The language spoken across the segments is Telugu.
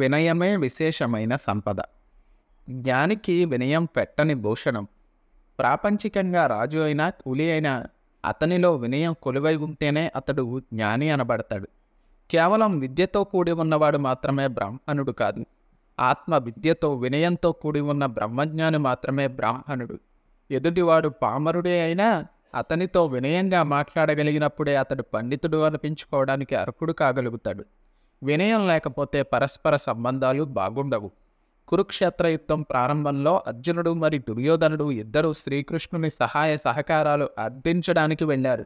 వినయమే విశేషమైన సంపద జ్ఞానికి వినయం పెట్టని భూషణం ప్రాపంచికంగా రాజు అయినా కూలి అయినా అతనిలో వినయం కొలువై ఉంటేనే అతడు జ్ఞాని అనబడతాడు కేవలం విద్యతో కూడి ఉన్నవాడు మాత్రమే బ్రాహ్మణుడు కాదు ఆత్మ విద్యతో వినయంతో కూడి ఉన్న బ్రహ్మజ్ఞాని మాత్రమే బ్రాహ్మణుడు ఎదుటివాడు పామరుడే అయినా అతనితో వినయంగా మాట్లాడగలిగినప్పుడే అతడు పండితుడు అనిపించుకోవడానికి అర్హుడు కాగలుగుతాడు వినయం లేకపోతే పరస్పర సంబంధాలు బాగుండవు కురుక్షేత్ర యుద్ధం ప్రారంభంలో అర్జునుడు మరి దుర్యోధనుడు ఇద్దరూ శ్రీకృష్ణుని సహాయ సహకారాలు అర్థించడానికి వెళ్ళారు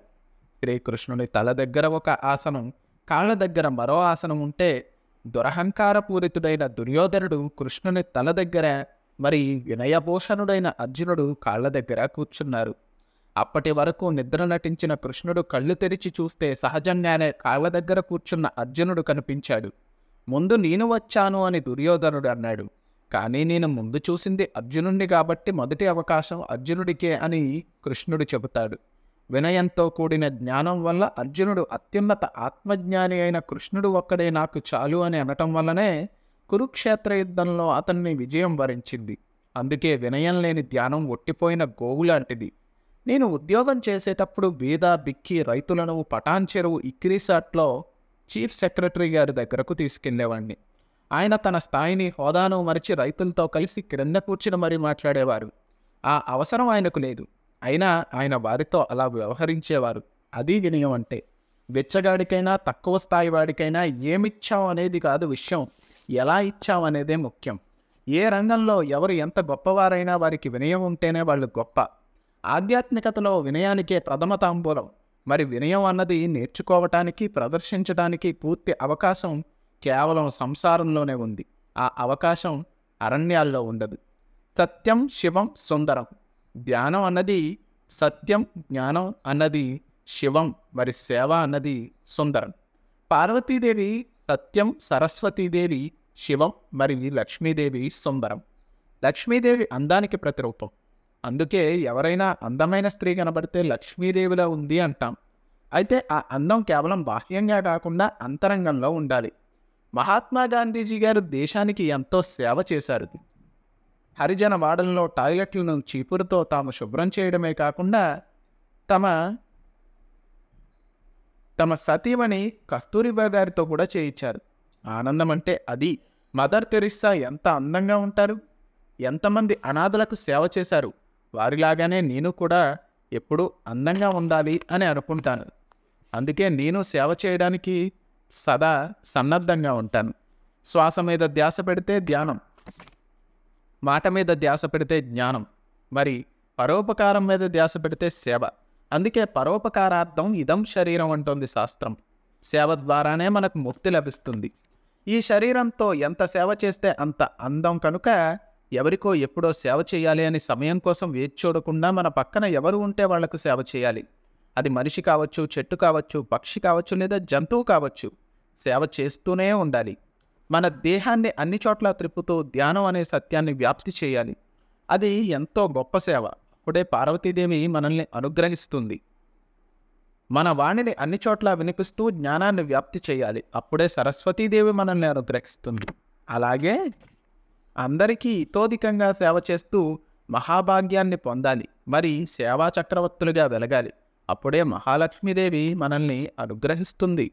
శ్రీకృష్ణుని తల దగ్గర ఒక ఆసనం కాళ్ళ దగ్గర మరో ఆసనం ఉంటే దురహంకారపూరితుడైన దుర్యోధనుడు కృష్ణుని తల దగ్గర మరి వినయభూషణుడైన అర్జునుడు కాళ్ళ దగ్గర కూర్చున్నారు అప్పటి వరకు నిద్ర నటించిన కృష్ణుడు కళ్ళు తెరిచి చూస్తే సహజంగానే కాళ్ళ దగ్గర కూర్చున్న అర్జునుడు కనిపించాడు ముందు నేను వచ్చాను అని దుర్యోధనుడు అన్నాడు కానీ నేను ముందు చూసింది అర్జునుడిని కాబట్టి మొదటి అవకాశం అర్జునుడికే అని కృష్ణుడు చెబుతాడు వినయంతో కూడిన జ్ఞానం వల్ల అర్జునుడు అత్యున్నత ఆత్మజ్ఞాని అయిన కృష్ణుడు ఒక్కడే నాకు చాలు అని అనటం వల్లనే కురుక్షేత్ర యుద్ధంలో అతన్ని విజయం వరించింది అందుకే వినయం లేని ధ్యానం ఒట్టిపోయిన గోవు లాంటిది నేను ఉద్యోగం చేసేటప్పుడు బీద బిక్కి రైతులను పటాన్ చెరువు ఇక్రీసాట్లో చీఫ్ సెక్రటరీ గారి దగ్గరకు తీసుకెళ్లేవాడిని ఆయన తన స్థాయిని హోదాను మరిచి రైతులతో కలిసి క్రింద కూర్చుని మరీ మాట్లాడేవారు ఆ అవసరం ఆయనకు లేదు అయినా ఆయన వారితో అలా వ్యవహరించేవారు అది వినయం అంటే వెచ్చగాడికైనా తక్కువ స్థాయి వాడికైనా ఏమిచ్చాం అనేది కాదు విషయం ఎలా ఇచ్చాం అనేదే ముఖ్యం ఏ రంగంలో ఎవరు ఎంత గొప్పవారైనా వారికి వినయం ఉంటేనే వాళ్ళు గొప్ప ఆధ్యాత్మికతలో వినయానికే ప్రథమ తాంబూలం మరి వినయం అన్నది నేర్చుకోవటానికి ప్రదర్శించడానికి పూర్తి అవకాశం కేవలం సంసారంలోనే ఉంది ఆ అవకాశం అరణ్యాల్లో ఉండదు సత్యం శివం సుందరం ధ్యానం అన్నది సత్యం జ్ఞానం అన్నది శివం మరి సేవ అన్నది సుందరం పార్వతీదేవి సత్యం సరస్వతీదేవి శివం మరి లక్ష్మీదేవి సుందరం లక్ష్మీదేవి అందానికి ప్రతిరూపం అందుకే ఎవరైనా అందమైన స్త్రీ కనబడితే లక్ష్మీదేవిలా ఉంది అంటాం అయితే ఆ అందం కేవలం బాహ్యంగా కాకుండా అంతరంగంలో ఉండాలి మహాత్మా గాంధీజీ గారు దేశానికి ఎంతో సేవ చేశారు హరిజన వాడల్లో టాయిలెట్లను చీపురుతో తాము శుభ్రం చేయడమే కాకుండా తమ తమ సతీమణి కస్తూరిబా గారితో కూడా చేయించారు ఆనందం అంటే అది మదర్ తెరిస్సా ఎంత అందంగా ఉంటారు ఎంతమంది అనాథలకు సేవ చేశారు వారిలాగానే నేను కూడా ఎప్పుడూ అందంగా ఉండాలి అని అనుకుంటాను అందుకే నేను సేవ చేయడానికి సదా సన్నద్ధంగా ఉంటాను శ్వాస మీద ధ్యాస పెడితే ధ్యానం మాట మీద ధ్యాస పెడితే జ్ఞానం మరి పరోపకారం మీద ధ్యాస పెడితే సేవ అందుకే పరోపకారార్థం ఇదం శరీరం అంటుంది శాస్త్రం సేవ ద్వారానే మనకు ముక్తి లభిస్తుంది ఈ శరీరంతో ఎంత సేవ చేస్తే అంత అందం కనుక ఎవరికో ఎప్పుడో సేవ చేయాలి అని సమయం కోసం వేచి చూడకుండా మన పక్కన ఎవరు ఉంటే వాళ్లకు సేవ చేయాలి అది మనిషి కావచ్చు చెట్టు కావచ్చు పక్షి కావచ్చు లేదా జంతువు కావచ్చు సేవ చేస్తూనే ఉండాలి మన దేహాన్ని అన్ని చోట్ల త్రిప్పుతూ ధ్యానం అనే సత్యాన్ని వ్యాప్తి చేయాలి అది ఎంతో గొప్ప సేవ అప్పుడే పార్వతీదేవి మనల్ని అనుగ్రహిస్తుంది మన వాణిని అన్ని చోట్ల వినిపిస్తూ జ్ఞానాన్ని వ్యాప్తి చేయాలి అప్పుడే సరస్వతీదేవి మనల్ని అనుగ్రహిస్తుంది అలాగే అందరికీ ఇతోధికంగా సేవ చేస్తూ మహాభాగ్యాన్ని పొందాలి మరి సేవా చక్రవర్తులుగా వెలగాలి అప్పుడే మహాలక్ష్మీదేవి మనల్ని అనుగ్రహిస్తుంది